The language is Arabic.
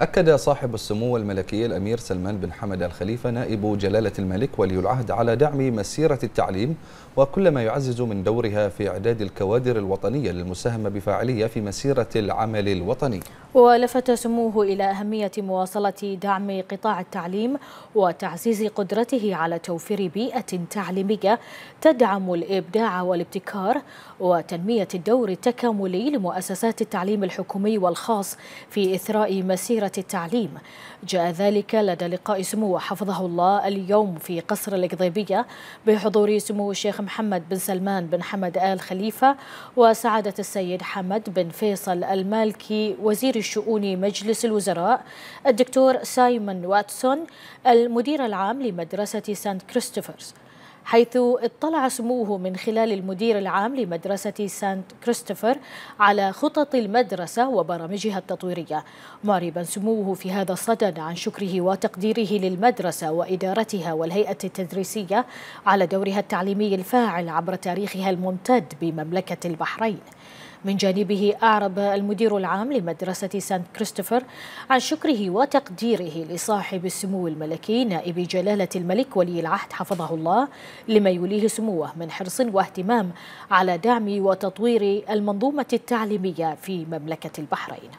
أكد صاحب السمو الملكي الأمير سلمان بن حمد الخليفة نائب جلالة الملك ولي العهد على دعم مسيرة التعليم وكل ما يعزز من دورها في إعداد الكوادر الوطنية للمساهمة بفاعلية في مسيرة العمل الوطني ولفت سموه إلى أهمية مواصلة دعم قطاع التعليم وتعزيز قدرته على توفير بيئة تعليمية تدعم الإبداع والابتكار وتنمية الدور التكاملي لمؤسسات التعليم الحكومي والخاص في إثراء مسيرة التعليم جاء ذلك لدى لقاء سمو حفظه الله اليوم في قصر القضيبية بحضور سمو الشيخ محمد بن سلمان بن حمد آل خليفة وسعادة السيد حمد بن فيصل المالكي وزير الشؤون مجلس الوزراء الدكتور سايمون واتسون المدير العام لمدرسة سانت كريستوفرز حيث اطلع سموه من خلال المدير العام لمدرسة سانت كريستوفر على خطط المدرسة وبرامجها التطويرية معربا سموه في هذا الصدد عن شكره وتقديره للمدرسة وإدارتها والهيئة التدريسية على دورها التعليمي الفاعل عبر تاريخها الممتد بمملكة البحرين من جانبه أعرب المدير العام لمدرسة سانت كريستوفر عن شكره وتقديره لصاحب السمو الملكي نائب جلالة الملك ولي العهد حفظه الله لما يوليه سموه من حرص واهتمام على دعم وتطوير المنظومة التعليمية في مملكة البحرين